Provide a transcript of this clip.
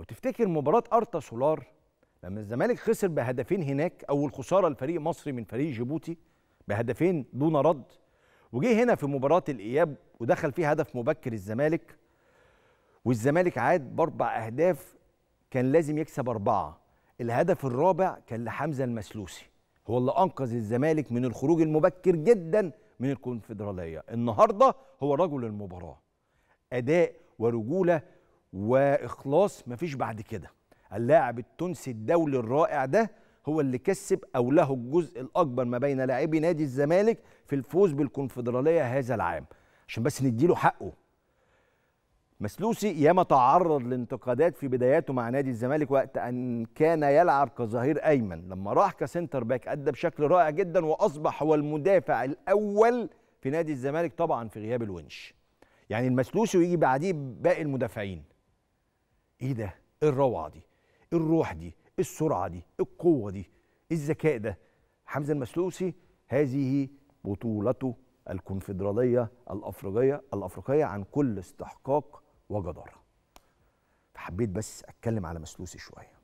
لو تفتكر مباراة أرتا سولار لما الزمالك خسر بهدفين هناك أول خسارة لفريق مصري من فريق جيبوتي بهدفين دون رد وجه هنا في مباراة الإياب ودخل فيه هدف مبكر الزمالك والزمالك عاد بأربع أهداف كان لازم يكسب أربعة الهدف الرابع كان لحمزة المسلوسي هو اللي أنقذ الزمالك من الخروج المبكر جدا من الكونفدرالية النهاردة هو رجل المباراة أداء ورجولة واخلاص مفيش بعد كده اللاعب التونسي الدولي الرائع ده هو اللي كسب او له الجزء الاكبر ما بين لاعبي نادي الزمالك في الفوز بالكونفدراليه هذا العام عشان بس نديله حقه مسلوسي ياما تعرض لانتقادات في بداياته مع نادي الزمالك وقت ان كان يلعب كظهير ايمن لما راح كسنتر باك ادى بشكل رائع جدا واصبح هو المدافع الاول في نادي الزمالك طبعا في غياب الونش يعني المسلوسي ويجي بعديه باقي المدافعين ايه ده ايه الروعه دي ايه الروح دي ايه السرعه دي ايه القوه دي ايه الذكاء ده حمزه المسلوسي هذه بطولته الكونفدراليه الافريقيه الافريقيه عن كل استحقاق وجداره فحبيت بس اتكلم على مسلوسي شويه